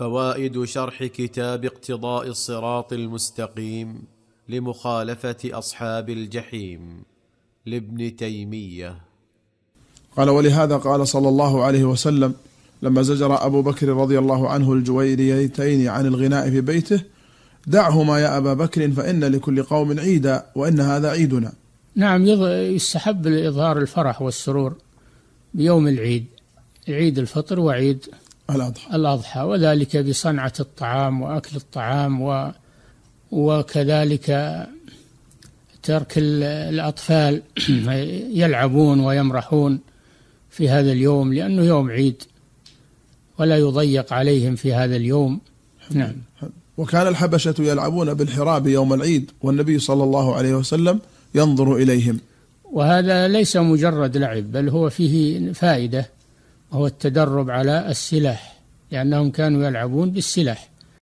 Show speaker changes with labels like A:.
A: فوائد شرح كتاب اقتضاء الصراط المستقيم لمخالفه اصحاب الجحيم لابن تيميه
B: قال ولهذا قال صلى الله عليه وسلم لما زجر ابو بكر رضي الله عنه الجويريتين عن الغناء في بيته دعهما يا ابا بكر فان لكل قوم عيدا وان هذا عيدنا.
C: نعم يستحب اظهار الفرح والسرور بيوم العيد عيد الفطر وعيد الأضحى الأضحى وذلك بصنعة الطعام وأكل الطعام و وكذلك ترك الأطفال يلعبون ويمرحون في هذا اليوم لأنه يوم عيد ولا يضيق عليهم في
B: هذا اليوم نعم وكان الحبشة يلعبون بالحراب يوم العيد والنبي صلى الله عليه وسلم ينظر إليهم
C: وهذا ليس مجرد لعب بل هو فيه فائدة وهو التدرب على السلاح لأنهم كانوا يلعبون بالسلاح